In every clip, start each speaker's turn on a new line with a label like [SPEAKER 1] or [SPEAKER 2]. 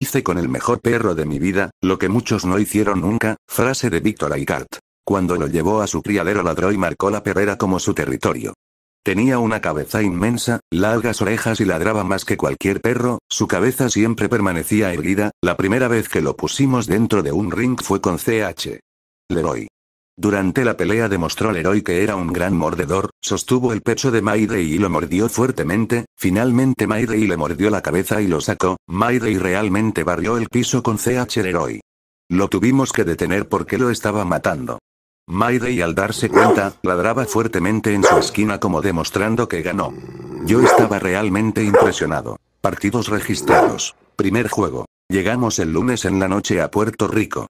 [SPEAKER 1] Hice con el mejor perro de mi vida, lo que muchos no hicieron nunca, frase de Víctor Aikart. Cuando lo llevó a su criadero ladró y marcó la perrera como su territorio. Tenía una cabeza inmensa, largas orejas y ladraba más que cualquier perro, su cabeza siempre permanecía erguida, la primera vez que lo pusimos dentro de un ring fue con CH. Leroy. Durante la pelea demostró héroe que era un gran mordedor, sostuvo el pecho de Mayday y lo mordió fuertemente, finalmente Mayday le mordió la cabeza y lo sacó, Mayday realmente barrió el piso con CH héroe. Lo tuvimos que detener porque lo estaba matando. Mayday al darse cuenta, ladraba fuertemente en su esquina como demostrando que ganó. Yo estaba realmente impresionado. Partidos registrados. Primer juego. Llegamos el lunes en la noche a Puerto Rico.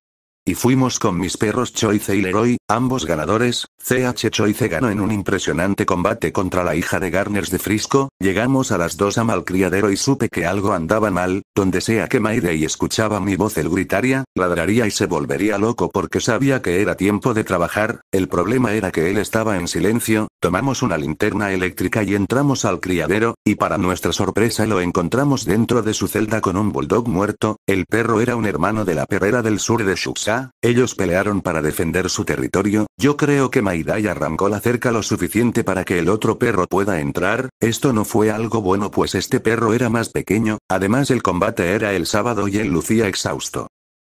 [SPEAKER 1] Y fuimos con mis perros Choice y Leroy, ambos ganadores, CH Choice ganó en un impresionante combate contra la hija de Garners de Frisco, llegamos a las dos a Malcriadero y supe que algo andaba mal, donde sea que y escuchaba mi voz el gritaría, ladraría y se volvería loco porque sabía que era tiempo de trabajar, el problema era que él estaba en silencio, Tomamos una linterna eléctrica y entramos al criadero, y para nuestra sorpresa lo encontramos dentro de su celda con un bulldog muerto, el perro era un hermano de la perrera del sur de Shuxa, ellos pelearon para defender su territorio, yo creo que Maidai arrancó la cerca lo suficiente para que el otro perro pueda entrar, esto no fue algo bueno pues este perro era más pequeño, además el combate era el sábado y él lucía exhausto.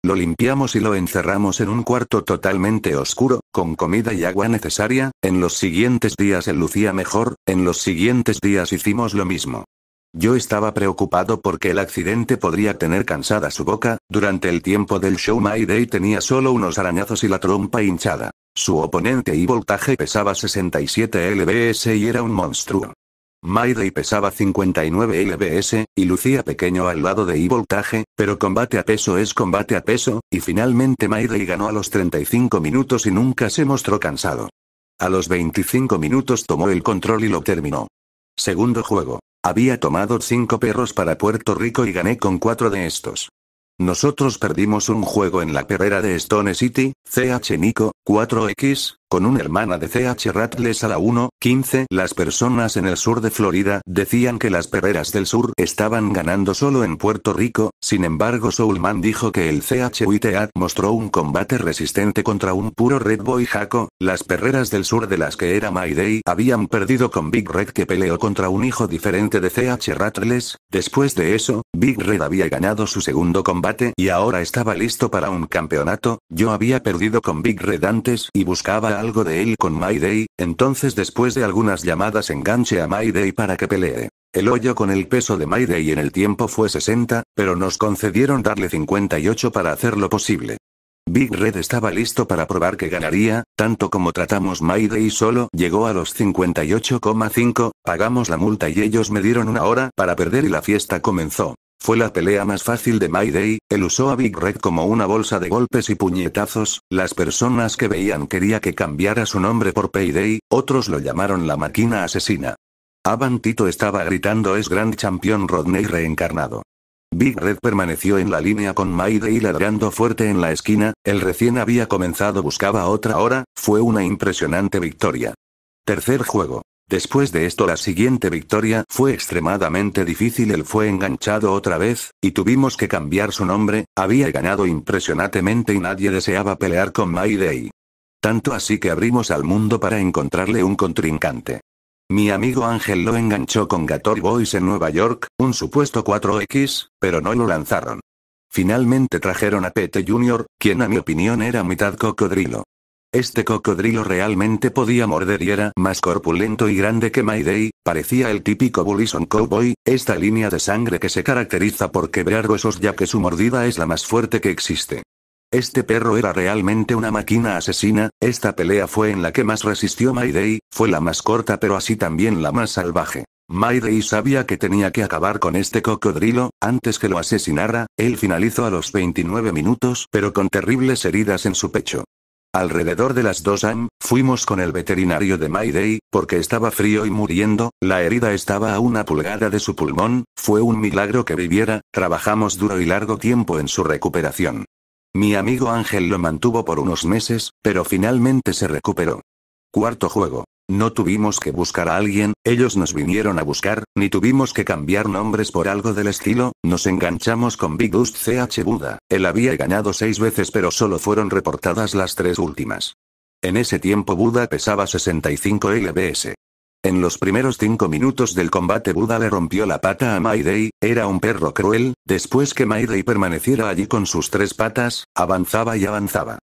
[SPEAKER 1] Lo limpiamos y lo encerramos en un cuarto totalmente oscuro, con comida y agua necesaria, en los siguientes días él lucía mejor, en los siguientes días hicimos lo mismo. Yo estaba preocupado porque el accidente podría tener cansada su boca, durante el tiempo del show My Day tenía solo unos arañazos y la trompa hinchada. Su oponente y voltaje pesaba 67 lbs y era un monstruo. Mayday pesaba 59 lbs, y lucía pequeño al lado de E-Voltaje, pero combate a peso es combate a peso, y finalmente Mayday ganó a los 35 minutos y nunca se mostró cansado. A los 25 minutos tomó el control y lo terminó. Segundo juego. Había tomado 5 perros para Puerto Rico y gané con 4 de estos. Nosotros perdimos un juego en la perrera de Stone City, CH Nico, 4X, con una hermana de C.H. Rattles a la 1-15, las personas en el sur de Florida decían que las perreras del sur estaban ganando solo en Puerto Rico, sin embargo Soulman dijo que el CH CHUITA mostró un combate resistente contra un puro Red Boy Jaco, las perreras del sur de las que era Day habían perdido con Big Red que peleó contra un hijo diferente de C.H. Rattles, después de eso, Big Red había ganado su segundo combate y ahora estaba listo para un campeonato, yo había perdido con Big Red antes y buscaba algo de él con Day, entonces después de algunas llamadas enganche a Day para que pelee. El hoyo con el peso de Mayday en el tiempo fue 60, pero nos concedieron darle 58 para hacerlo posible. Big Red estaba listo para probar que ganaría, tanto como tratamos Day, solo llegó a los 58,5, pagamos la multa y ellos me dieron una hora para perder y la fiesta comenzó. Fue la pelea más fácil de Mayday, él usó a Big Red como una bolsa de golpes y puñetazos, las personas que veían quería que cambiara su nombre por Payday, otros lo llamaron la máquina asesina. Avantito Tito estaba gritando es gran campeón Rodney reencarnado. Big Red permaneció en la línea con Mayday ladrando fuerte en la esquina, el recién había comenzado buscaba otra hora, fue una impresionante victoria. Tercer juego. Después de esto la siguiente victoria fue extremadamente difícil, él fue enganchado otra vez, y tuvimos que cambiar su nombre, había ganado impresionantemente y nadie deseaba pelear con Mayday. Tanto así que abrimos al mundo para encontrarle un contrincante. Mi amigo Ángel lo enganchó con Gator Boys en Nueva York, un supuesto 4X, pero no lo lanzaron. Finalmente trajeron a Pete Jr., quien a mi opinión era mitad cocodrilo. Este cocodrilo realmente podía morder y era más corpulento y grande que Mayday, parecía el típico Bullison Cowboy, esta línea de sangre que se caracteriza por quebrar huesos ya que su mordida es la más fuerte que existe. Este perro era realmente una máquina asesina, esta pelea fue en la que más resistió Mayday, fue la más corta pero así también la más salvaje. Mayday sabía que tenía que acabar con este cocodrilo, antes que lo asesinara, él finalizó a los 29 minutos pero con terribles heridas en su pecho. Alrededor de las 2 am, fuimos con el veterinario de Mayday, porque estaba frío y muriendo, la herida estaba a una pulgada de su pulmón, fue un milagro que viviera, trabajamos duro y largo tiempo en su recuperación. Mi amigo Ángel lo mantuvo por unos meses, pero finalmente se recuperó. Cuarto juego. No tuvimos que buscar a alguien, ellos nos vinieron a buscar, ni tuvimos que cambiar nombres por algo del estilo, nos enganchamos con Big Dust CH Buda. Él había ganado seis veces pero solo fueron reportadas las tres últimas. En ese tiempo Buda pesaba 65 lbs. En los primeros cinco minutos del combate Buda le rompió la pata a Mayday, era un perro cruel, después que Mayday permaneciera allí con sus tres patas, avanzaba y avanzaba.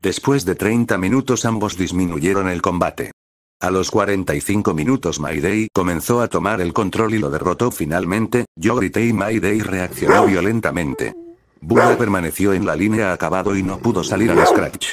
[SPEAKER 1] Después de 30 minutos ambos disminuyeron el combate. A los 45 minutos Mayday comenzó a tomar el control y lo derrotó finalmente, yo grité y Mayday reaccionó violentamente. Buda permaneció en la línea acabado y no pudo salir al scratch.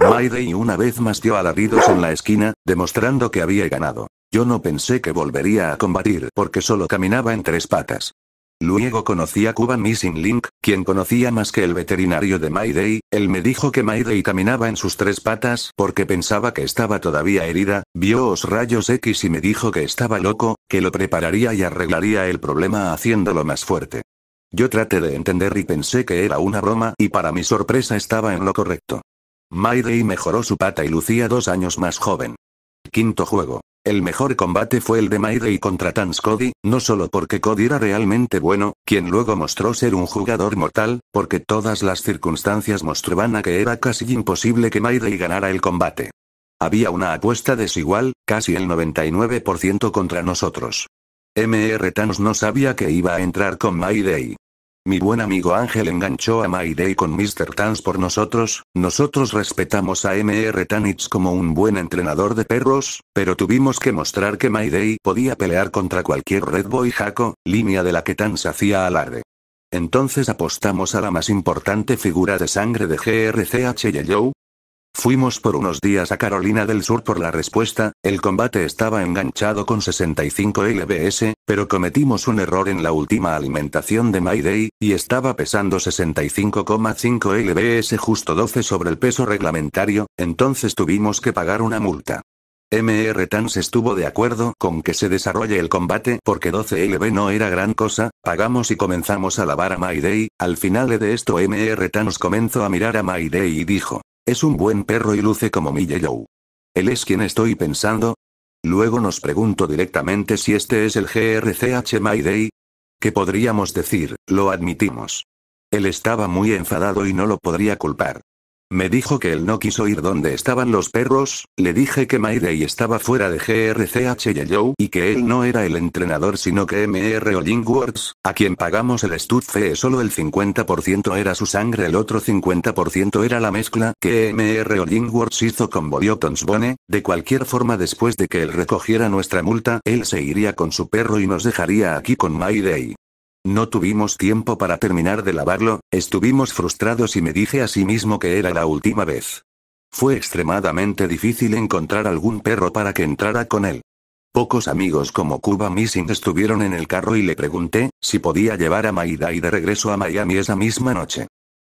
[SPEAKER 1] Day una vez más dio alaridos en la esquina, demostrando que había ganado. Yo no pensé que volvería a combatir porque solo caminaba en tres patas. Luego conocí a Cuban Missing Link, quien conocía más que el veterinario de Mayday, él me dijo que Mayday caminaba en sus tres patas porque pensaba que estaba todavía herida, vio os rayos X y me dijo que estaba loco, que lo prepararía y arreglaría el problema haciéndolo más fuerte. Yo traté de entender y pensé que era una broma y para mi sorpresa estaba en lo correcto. Mayday mejoró su pata y lucía dos años más joven. Quinto juego. El mejor combate fue el de Mayday contra Tans Cody, no solo porque Cody era realmente bueno, quien luego mostró ser un jugador mortal, porque todas las circunstancias mostraban a que era casi imposible que Mayday ganara el combate. Había una apuesta desigual, casi el 99% contra nosotros. MR Tans no sabía que iba a entrar con Mayday. Mi buen amigo Ángel enganchó a Mayday con Mr. Tans por nosotros, nosotros respetamos a Mr. Tanits como un buen entrenador de perros, pero tuvimos que mostrar que Mayday podía pelear contra cualquier Red Boy Jaco, línea de la que Tans hacía alarde. Entonces apostamos a la más importante figura de sangre de GRCH Joe, Fuimos por unos días a Carolina del Sur por la respuesta, el combate estaba enganchado con 65 lbs, pero cometimos un error en la última alimentación de Mayday, y estaba pesando 65,5 lbs justo 12 sobre el peso reglamentario, entonces tuvimos que pagar una multa. MR Tans estuvo de acuerdo con que se desarrolle el combate porque 12 LB no era gran cosa, pagamos y comenzamos a lavar a Mayday, al final de esto MR Tans comenzó a mirar a Mayday y dijo, es un buen perro y luce como mi Yellow. ¿Él es quien estoy pensando? Luego nos pregunto directamente si este es el GRCH Day. ¿Qué podríamos decir? Lo admitimos. Él estaba muy enfadado y no lo podría culpar. Me dijo que él no quiso ir donde estaban los perros, le dije que Mayday estaba fuera de GRCH y que él no era el entrenador sino que MR Ollingworths, a quien pagamos el estufe solo el 50% era su sangre el otro 50% era la mezcla que MR Ollingworths hizo con Bodiotons Bone, de cualquier forma después de que él recogiera nuestra multa él se iría con su perro y nos dejaría aquí con Mayday. No tuvimos tiempo para terminar de lavarlo, estuvimos frustrados y me dije a sí mismo que era la última vez. Fue extremadamente difícil encontrar algún perro para que entrara con él. Pocos amigos como Cuba Missing estuvieron en el carro y le pregunté si podía llevar a Mayday de regreso a Miami esa misma noche.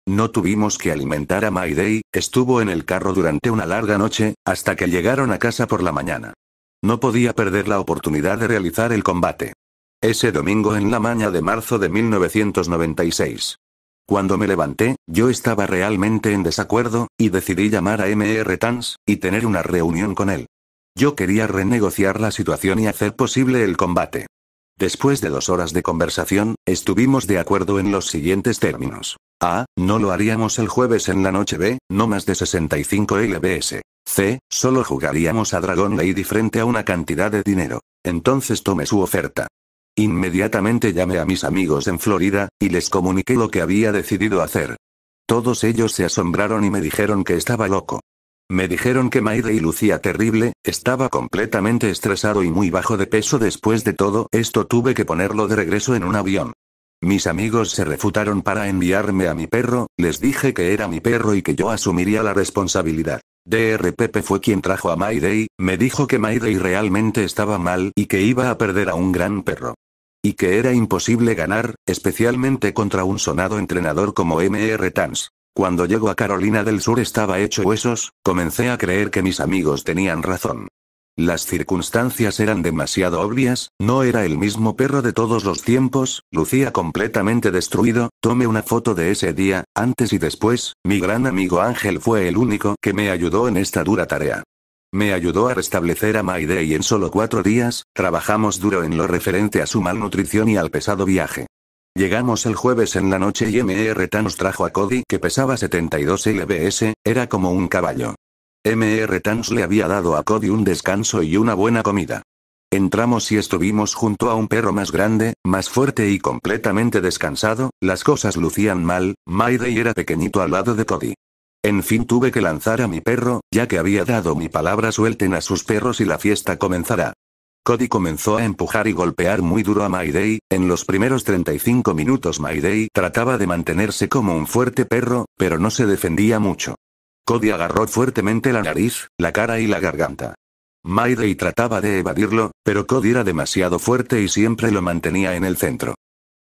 [SPEAKER 1] No tuvimos que alimentar a Mayday, estuvo en el carro durante una larga noche, hasta que llegaron a casa por la mañana. No podía perder la oportunidad de realizar el combate. Ese domingo en la mañana de marzo de 1996. Cuando me levanté, yo estaba realmente en desacuerdo, y decidí llamar a MR Tans, y tener una reunión con él. Yo quería renegociar la situación y hacer posible el combate. Después de dos horas de conversación, estuvimos de acuerdo en los siguientes términos. A. No lo haríamos el jueves en la noche B, no más de 65 LBS. C. Solo jugaríamos a Dragon Lady frente a una cantidad de dinero. Entonces tomé su oferta. Inmediatamente llamé a mis amigos en Florida, y les comuniqué lo que había decidido hacer. Todos ellos se asombraron y me dijeron que estaba loco. Me dijeron que Mayday lucía terrible, estaba completamente estresado y muy bajo de peso después de todo esto tuve que ponerlo de regreso en un avión. Mis amigos se refutaron para enviarme a mi perro, les dije que era mi perro y que yo asumiría la responsabilidad. DRPP fue quien trajo a Mayday, me dijo que Mayday realmente estaba mal y que iba a perder a un gran perro. Y que era imposible ganar, especialmente contra un sonado entrenador como M.R. Tans. Cuando llego a Carolina del Sur estaba hecho huesos, comencé a creer que mis amigos tenían razón. Las circunstancias eran demasiado obvias, no era el mismo perro de todos los tiempos, lucía completamente destruido, Tomé una foto de ese día, antes y después, mi gran amigo Ángel fue el único que me ayudó en esta dura tarea. Me ayudó a restablecer a Maide y en solo cuatro días, trabajamos duro en lo referente a su malnutrición y al pesado viaje. Llegamos el jueves en la noche y MR nos trajo a Cody que pesaba 72 lbs, era como un caballo. MR Tans le había dado a Cody un descanso y una buena comida. Entramos y estuvimos junto a un perro más grande, más fuerte y completamente descansado, las cosas lucían mal, Maide era pequeñito al lado de Cody. En fin tuve que lanzar a mi perro, ya que había dado mi palabra suelten a sus perros y la fiesta comenzará. Cody comenzó a empujar y golpear muy duro a Mayday, en los primeros 35 minutos Mayday trataba de mantenerse como un fuerte perro, pero no se defendía mucho. Cody agarró fuertemente la nariz, la cara y la garganta. Mayday trataba de evadirlo, pero Cody era demasiado fuerte y siempre lo mantenía en el centro.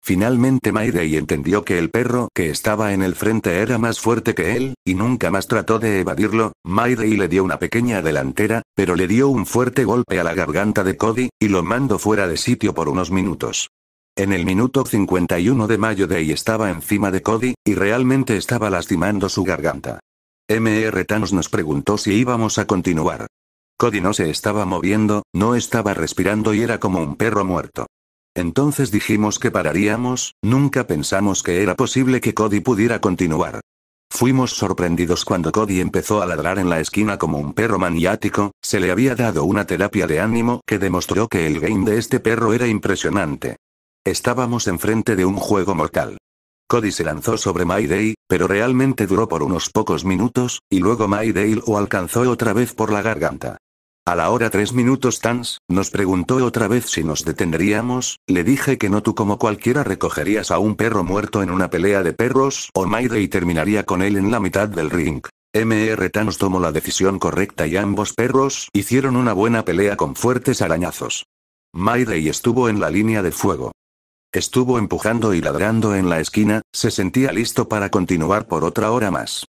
[SPEAKER 1] Finalmente Mayday entendió que el perro que estaba en el frente era más fuerte que él, y nunca más trató de evadirlo, Mayday le dio una pequeña delantera, pero le dio un fuerte golpe a la garganta de Cody, y lo mandó fuera de sitio por unos minutos. En el minuto 51 de mayo Day estaba encima de Cody, y realmente estaba lastimando su garganta. MR Thanos nos preguntó si íbamos a continuar. Cody no se estaba moviendo, no estaba respirando y era como un perro muerto. Entonces dijimos que pararíamos, nunca pensamos que era posible que Cody pudiera continuar. Fuimos sorprendidos cuando Cody empezó a ladrar en la esquina como un perro maniático, se le había dado una terapia de ánimo que demostró que el game de este perro era impresionante. Estábamos enfrente de un juego mortal. Cody se lanzó sobre Mayday, pero realmente duró por unos pocos minutos, y luego Day lo alcanzó otra vez por la garganta. A la hora tres minutos tans, nos preguntó otra vez si nos detendríamos, le dije que no tú como cualquiera recogerías a un perro muerto en una pelea de perros o Maide y terminaría con él en la mitad del ring. MR Tans tomó la decisión correcta y ambos perros hicieron una buena pelea con fuertes arañazos. y estuvo en la línea de fuego. Estuvo empujando y ladrando en la esquina, se sentía listo para continuar por otra hora más.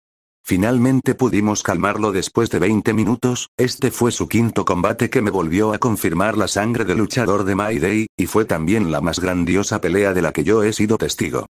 [SPEAKER 1] Finalmente pudimos calmarlo después de 20 minutos, este fue su quinto combate que me volvió a confirmar la sangre del luchador de Day, y fue también la más grandiosa pelea de la que yo he sido testigo.